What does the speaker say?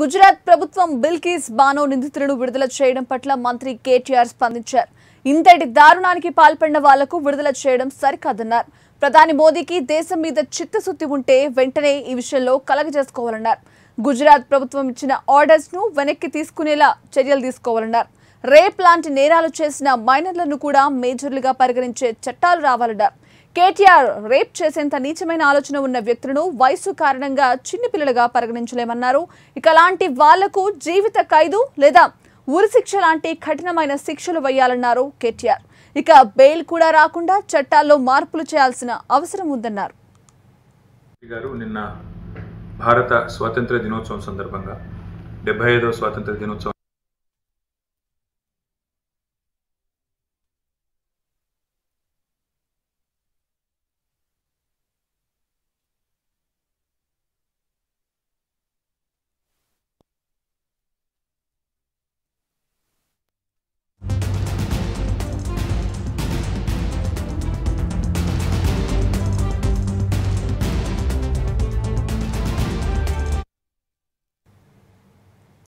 గుజరాత్ ప్రభుత్వం బిల్కీస్ బానో నిందితులను విడుదల చేయడం పట్ల మంత్రి కేటీఆర్ స్పందించారు ఇంతటి దారుణానికి పాల్పడిన వాళ్లకు విడుదల చేయడం సరికాదన్నారు ప్రధాని మోదీకి దేశం మీద చిత్తశుద్ధి ఉంటే వెంటనే ఈ విషయంలో కలగజేసుకోవాలన్నారు గుజరాత్ ప్రభుత్వం ఇచ్చిన ఆర్డర్స్ ను వెనక్కి తీసుకునేలా చర్యలు తీసుకోవాలన్నారు రేప్ లాంటి నేరాలు చేసిన మైనర్లను కూడా మేజర్లుగా పరిగణించే చట్టాలు రావాలన్నారు కేటీఆర్ రేప్ చేసేంత నీచమైన ఆలోచన ఉన్న వ్యక్తులను వయసు కారణంగా చిన్నపిల్లలుగా పరిగణించలేమన్నారు ఇక లాంటి వాళ్లకు జీవిత ఖైదు లేదా ఉరిశిక్ష లాంటి కఠినమైన శిక్షలు వేయాలన్నారు కేటీఆర్ ఇక బెయిల్ కూడా రాకుండా చట్టాల్లో మార్పులు చేయాల్సిన అవసరం ఉందన్నారు నిన్న భారత స్వాతంత్ర దినోత్సవం సందర్భంగా డెబ్బై ఐదవ స్వాతంత్ర దినోత్సవం